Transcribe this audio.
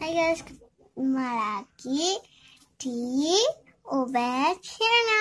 Saya kembali lagi di ubed Channel.